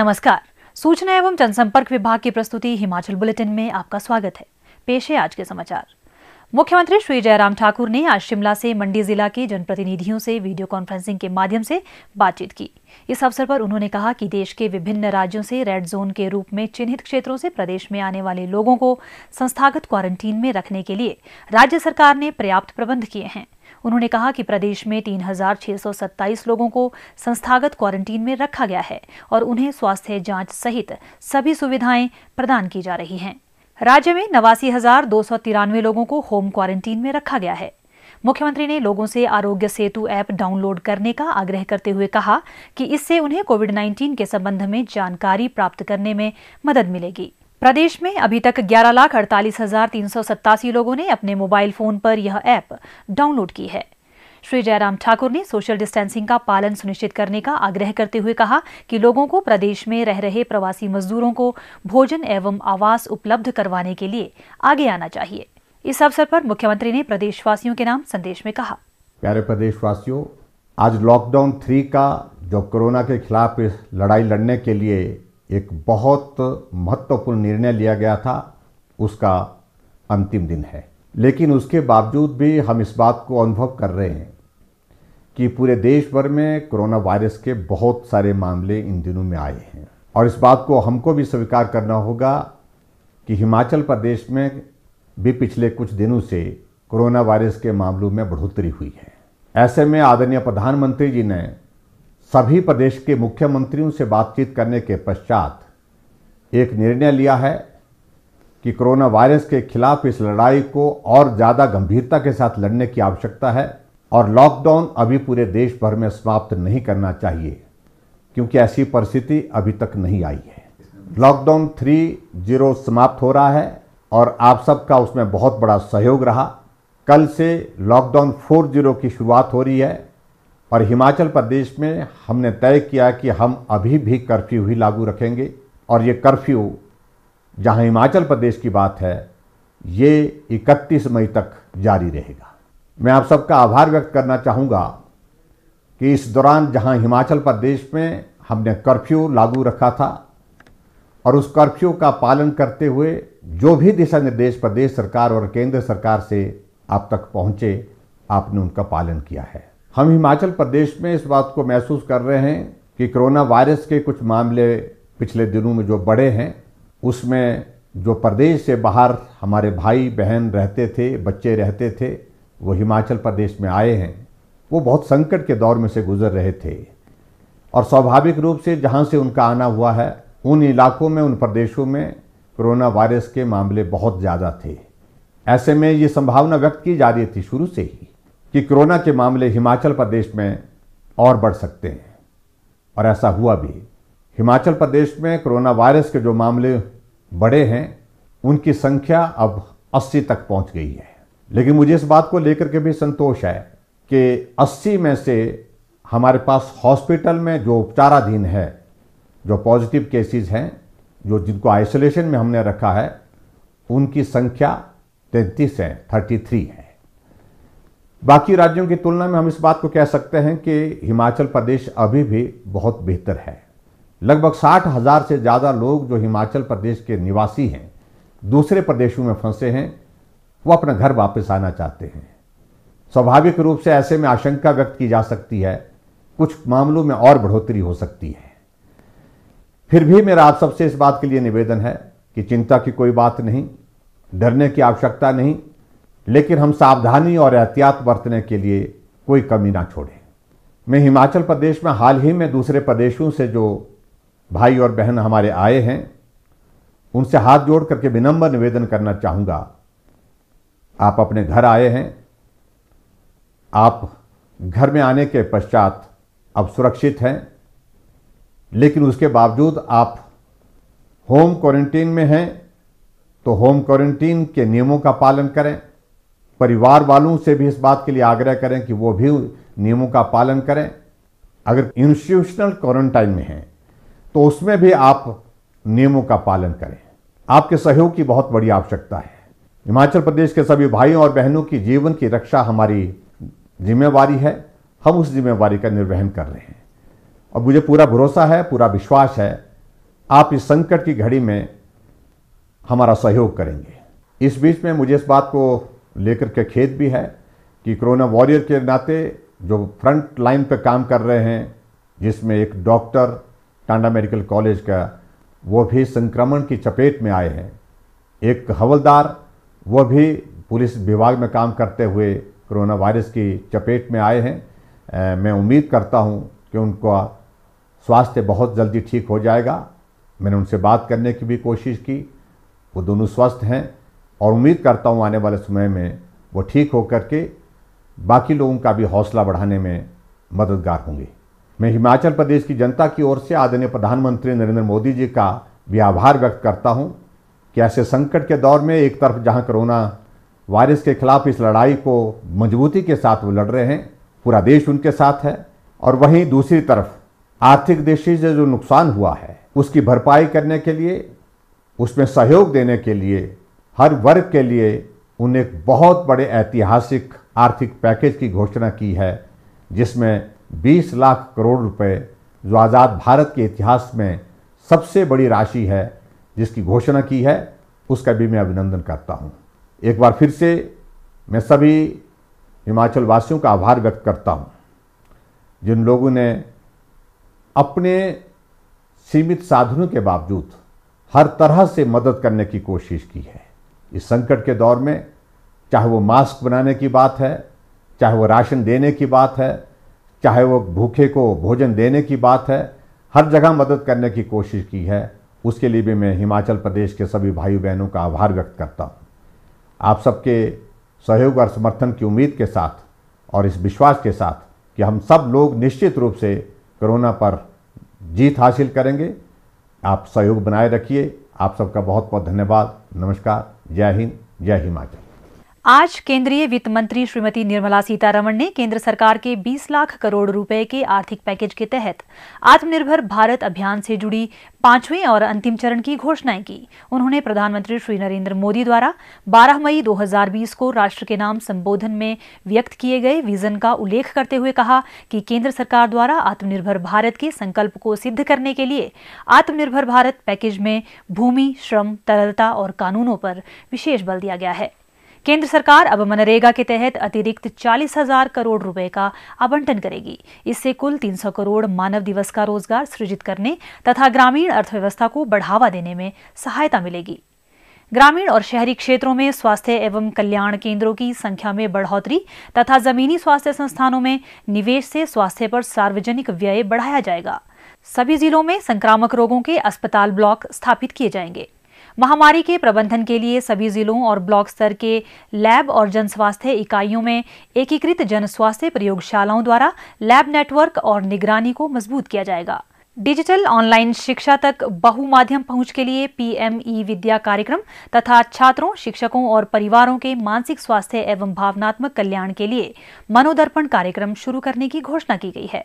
नमस्कार सूचना एवं जनसंपर्क विभाग की प्रस्तुति हिमाचल बुलेटिन में आपका स्वागत है पेश है आज के समाचार मुख्यमंत्री श्री जयराम ठाकुर ने आज शिमला से मंडी जिला के जनप्रतिनिधियों से वीडियो कॉन्फ्रेंसिंग के माध्यम से बातचीत की इस अवसर पर उन्होंने कहा कि देश के विभिन्न राज्यों से रेड जोन के रूप में चिन्हित क्षेत्रों से प्रदेश में आने वाले लोगों को संस्थागत क्वारंटीन में रखने के लिए राज्य सरकार ने पर्याप्त प्रबंध किए हैं उन्होंने कहा कि प्रदेश में तीन लोगों को संस्थागत क्वारंटीन में रखा गया है और उन्हें स्वास्थ्य जांच सहित सभी सुविधाएं प्रदान की जा रही हैं राज्य में नवासी लोगों को होम क्वारंटीन में रखा गया है मुख्यमंत्री ने लोगों से आरोग्य सेतु ऐप डाउनलोड करने का आग्रह करते हुए कहा कि इससे उन्हें कोविड 19 के संबंध में जानकारी प्राप्त करने में मदद मिलेगी प्रदेश में अभी तक ग्यारह लाख अड़तालीस हजार तीन सौ सत्तासी लोगों ने अपने मोबाइल फोन पर यह ऐप डाउनलोड की है श्री जयराम ठाकुर ने सोशल डिस्टेंसिंग का पालन सुनिश्चित करने का आग्रह करते हुए कहा कि लोगों को प्रदेश में रह रहे प्रवासी मजदूरों को भोजन एवं आवास उपलब्ध करवाने के लिए आगे आना चाहिए इस अवसर पर मुख्यमंत्री ने प्रदेशवासियों के नाम संदेश में कहा प्यारे प्रदेशवासियों आज लॉकडाउन थ्री का जो कोरोना के खिलाफ लड़ाई लड़ने के लिए एक बहुत महत्वपूर्ण निर्णय लिया गया था उसका अंतिम दिन है लेकिन उसके बावजूद भी हम इस बात को अनुभव कर रहे हैं कि पूरे देश भर में कोरोना वायरस के बहुत सारे मामले इन दिनों में आए हैं और इस बात को हमको भी स्वीकार करना होगा कि हिमाचल प्रदेश में भी पिछले कुछ दिनों से कोरोना वायरस के मामलों में बढ़ोतरी हुई है ऐसे में आदरणीय प्रधानमंत्री जी ने सभी प्रदेश के मुख्यमंत्रियों से बातचीत करने के पश्चात एक निर्णय लिया है कि कोरोना वायरस के खिलाफ इस लड़ाई को और ज़्यादा गंभीरता के साथ लड़ने की आवश्यकता है और लॉकडाउन अभी पूरे देश भर में समाप्त नहीं करना चाहिए क्योंकि ऐसी परिस्थिति अभी तक नहीं आई है लॉकडाउन थ्री जीरो समाप्त हो रहा है और आप सबका उसमें बहुत बड़ा सहयोग रहा कल से लॉकडाउन फोर जीरो की शुरुआत हो रही है और हिमाचल प्रदेश में हमने तय किया कि हम अभी भी कर्फ्यू ही लागू रखेंगे और ये कर्फ्यू जहां हिमाचल प्रदेश की बात है ये 31 मई तक जारी रहेगा मैं आप सबका आभार व्यक्त करना चाहूँगा कि इस दौरान जहां हिमाचल प्रदेश में हमने कर्फ्यू लागू रखा था और उस कर्फ्यू का पालन करते हुए जो भी दिशा निर्देश प्रदेश सरकार और केंद्र सरकार से आप तक पहुँचे आपने उनका पालन किया है हम हिमाचल प्रदेश में इस बात को महसूस कर रहे हैं कि कोरोना वायरस के कुछ मामले पिछले दिनों में जो बढ़े हैं उसमें जो प्रदेश से बाहर हमारे भाई बहन रहते थे बच्चे रहते थे वो हिमाचल प्रदेश में आए हैं वो बहुत संकट के दौर में से गुजर रहे थे और स्वाभाविक रूप से जहाँ से उनका आना हुआ है उन इलाकों में उन प्रदेशों में कोरोना वायरस के मामले बहुत ज़्यादा थे ऐसे में ये संभावना व्यक्त की जा रही थी शुरू से ही कि कोरोना के मामले हिमाचल प्रदेश में और बढ़ सकते हैं और ऐसा हुआ भी हिमाचल प्रदेश में कोरोना वायरस के जो मामले बढ़े हैं उनकी संख्या अब 80 तक पहुंच गई है लेकिन मुझे इस बात को लेकर के भी संतोष है कि 80 में से हमारे पास हॉस्पिटल में जो उपचाराधीन है जो पॉजिटिव केसेस हैं जो जिनको आइसोलेशन में हमने रखा है उनकी संख्या तैंतीस है थर्टी थ्री है बाकी राज्यों की तुलना में हम इस बात को कह सकते हैं कि हिमाचल प्रदेश अभी भी बहुत बेहतर है लगभग साठ हज़ार से ज़्यादा लोग जो हिमाचल प्रदेश के निवासी हैं दूसरे प्रदेशों में फंसे हैं वो अपना घर वापस आना चाहते हैं स्वाभाविक रूप से ऐसे में आशंका व्यक्त की जा सकती है कुछ मामलों में और बढ़ोतरी हो सकती है फिर भी मेरा आप सबसे इस बात के लिए निवेदन है कि चिंता की कोई बात नहीं डरने की आवश्यकता नहीं लेकिन हम सावधानी और एहतियात बरतने के लिए कोई कमी ना छोड़ें मैं हिमाचल प्रदेश में हाल ही में दूसरे प्रदेशों से जो भाई और बहन हमारे आए हैं उनसे हाथ जोड़ करके विनम्र निवेदन करना चाहूँगा आप अपने घर आए हैं आप घर में आने के पश्चात अब सुरक्षित हैं लेकिन उसके बावजूद आप होम क्वारंटीन में हैं तो होम क्वारंटीन के नियमों का पालन करें परिवार वालों से भी इस बात के लिए आग्रह करें कि वो भी नियमों का पालन करें अगर इंस्टीट्यूशनल क्वारंटाइन में हैं तो उसमें भी आप नियमों का पालन करें आपके सहयोग की बहुत बड़ी आवश्यकता है हिमाचल प्रदेश के सभी भाइयों और बहनों की जीवन की रक्षा हमारी जिम्मेवारी है हम उस जिम्मेवारी का निर्वहन कर रहे हैं और मुझे पूरा भरोसा है पूरा विश्वास है आप इस संकट की घड़ी में हमारा सहयोग करेंगे इस बीच में मुझे इस बात को लेकर के खेत भी है कि कोरोना वॉरियर के नाते जो फ्रंट लाइन पर काम कर रहे हैं जिसमें एक डॉक्टर टांडा मेडिकल कॉलेज का वो भी संक्रमण की चपेट में आए हैं एक हवलदार वह भी पुलिस विभाग में काम करते हुए कोरोना वायरस की चपेट में आए हैं मैं उम्मीद करता हूं कि उनका स्वास्थ्य बहुत जल्दी ठीक हो जाएगा मैंने उनसे बात करने की भी कोशिश की वो दोनों स्वस्थ हैं और उम्मीद करता हूँ आने वाले समय में वो ठीक होकर के बाकी लोगों का भी हौसला बढ़ाने में मददगार होंगे मैं हिमाचल प्रदेश की जनता की ओर से आदरणीय प्रधानमंत्री नरेंद्र मोदी जी का भी आभार व्यक्त करता हूँ कि ऐसे संकट के दौर में एक तरफ जहाँ कोरोना वायरस के खिलाफ इस लड़ाई को मजबूती के साथ वो लड़ रहे हैं पूरा देश उनके साथ है और वहीं दूसरी तरफ आर्थिक दृष्टि से जो नुकसान हुआ है उसकी भरपाई करने के लिए उसमें सहयोग देने के लिए हर वर्ग के लिए उन्हें एक बहुत बड़े ऐतिहासिक आर्थिक पैकेज की घोषणा की है जिसमें 20 लाख करोड़ रुपए जो आज़ाद भारत के इतिहास में सबसे बड़ी राशि है जिसकी घोषणा की है उसका भी मैं अभिनंदन करता हूँ एक बार फिर से मैं सभी हिमाचल वासियों का आभार व्यक्त करता हूँ जिन लोगों ने अपने सीमित साधनों के बावजूद हर तरह से मदद करने की कोशिश की है इस संकट के दौर में चाहे वो मास्क बनाने की बात है चाहे वो राशन देने की बात है चाहे वो भूखे को भोजन देने की बात है हर जगह मदद करने की कोशिश की है उसके लिए भी मैं हिमाचल प्रदेश के सभी भाई बहनों का आभार व्यक्त करता हूँ आप सबके सहयोग और समर्थन की उम्मीद के साथ और इस विश्वास के साथ कि हम सब लोग निश्चित रूप से कोरोना पर जीत हासिल करेंगे आप सहयोग बनाए रखिए आप सबका बहुत बहुत धन्यवाद नमस्कार Jahin, Hind, आज केंद्रीय वित्त मंत्री श्रीमती निर्मला सीतारमण ने केंद्र सरकार के 20 लाख करोड़ रुपए के आर्थिक पैकेज के तहत आत्मनिर्भर भारत अभियान से जुड़ी पांचवें और अंतिम चरण की घोषणाएं की उन्होंने प्रधानमंत्री श्री नरेंद्र मोदी द्वारा 12 मई 2020 को राष्ट्र के नाम संबोधन में व्यक्त किए गए विजन का उल्लेख करते हुए कहा कि केंद्र सरकार द्वारा आत्मनिर्भर भारत के संकल्प को सिद्ध करने के लिए आत्मनिर्भर भारत पैकेज में भूमि श्रम तरलता और कानूनों पर विशेष बल दिया गया है केंद्र सरकार अब मनरेगा के तहत अतिरिक्त चालीस हजार करोड़ रुपए का आवंटन करेगी इससे कुल 300 करोड़ मानव दिवस का रोजगार सृजित करने तथा ग्रामीण अर्थव्यवस्था को बढ़ावा देने में सहायता मिलेगी ग्रामीण और शहरी क्षेत्रों में स्वास्थ्य एवं कल्याण केंद्रों की संख्या में बढ़ोतरी तथा जमीनी स्वास्थ्य संस्थानों में निवेश से स्वास्थ्य पर सार्वजनिक व्यय बढ़ाया जाएगा सभी जिलों में संक्रामक रोगों के अस्पताल ब्लॉक स्थापित किए जाएंगे महामारी के प्रबंधन के लिए सभी जिलों और ब्लॉक स्तर के लैब और जन स्वास्थ्य इकाइयों में एकीकृत जन स्वास्थ्य प्रयोगशालाओं द्वारा लैब नेटवर्क और निगरानी को मजबूत किया जाएगा डिजिटल ऑनलाइन शिक्षा तक बहुमाध्यम पहुंच के लिए पीएमई विद्या कार्यक्रम तथा छात्रों शिक्षकों और परिवारों के मानसिक स्वास्थ्य एवं भावनात्मक कल्याण के लिए मनोदर्पण कार्यक्रम शुरू करने की घोषणा की गई है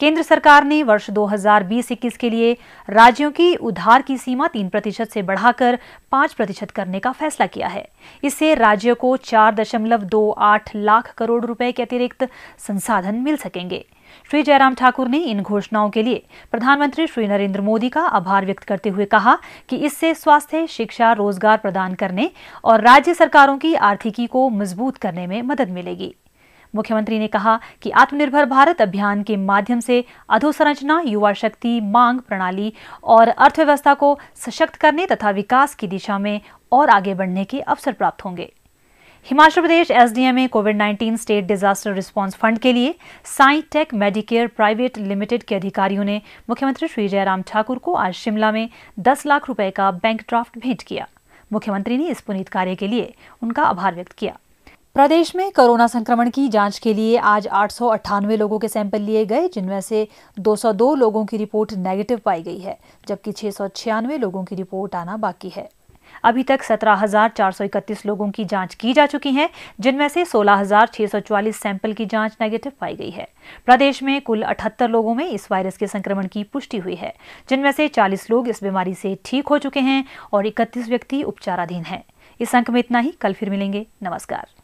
केंद्र सरकार ने वर्ष 2020-21 के लिए राज्यों की उधार की सीमा तीन प्रतिशत से बढ़ाकर पांच प्रतिशत करने का फैसला किया है इससे राज्यों को चार दशमलव दो आठ लाख करोड़ रुपए के अतिरिक्त संसाधन मिल सकेंगे श्री जयराम ठाकुर ने इन घोषणाओं के लिए प्रधानमंत्री श्री नरेंद्र मोदी का आभार व्यक्त करते हुए कहा कि इससे स्वास्थ्य शिक्षा रोजगार प्रदान करने और राज्य सरकारों की आर्थिकी को मजबूत करने में मदद मिलेगी मुख्यमंत्री ने कहा कि आत्मनिर्भर भारत अभियान के माध्यम से अधोसंरचना युवा शक्ति मांग प्रणाली और अर्थव्यवस्था को सशक्त करने तथा विकास की दिशा में और आगे बढ़ने के अवसर प्राप्त होंगे Himachal Pradesh SDMA covid 19 state disaster response fund के लिए Sai tech medicare private limited के अधिकारियों ने मुख्यमंत्री श्री जयराम ठाकुर को आज शिमला में 10 लाख रुपए का बैंक ड्राफ्ट भेंट किया मुख्यमंत्री ने इस पुनीत कार्य के लिए उनका आभार व्यक्त किया प्रदेश में कोरोना संक्रमण की जांच के लिए आज आठ लोगों के सैंपल लिए गए जिनमें से 202 लोगों की रिपोर्ट नेगेटिव पाई गई है जबकि छह लोगों की रिपोर्ट आना बाकी है अभी तक 17,431 लोगों की जांच की जा चुकी है जिनमें से 16,644 सैंपल की जांच नेगेटिव पाई गई है प्रदेश में कुल 78 लोगों में इस वायरस के संक्रमण की पुष्टि हुई है जिनमें से 40 लोग इस बीमारी से ठीक हो चुके हैं और 31 व्यक्ति उपचाराधीन हैं इस अंक में इतना ही कल फिर मिलेंगे नमस्कार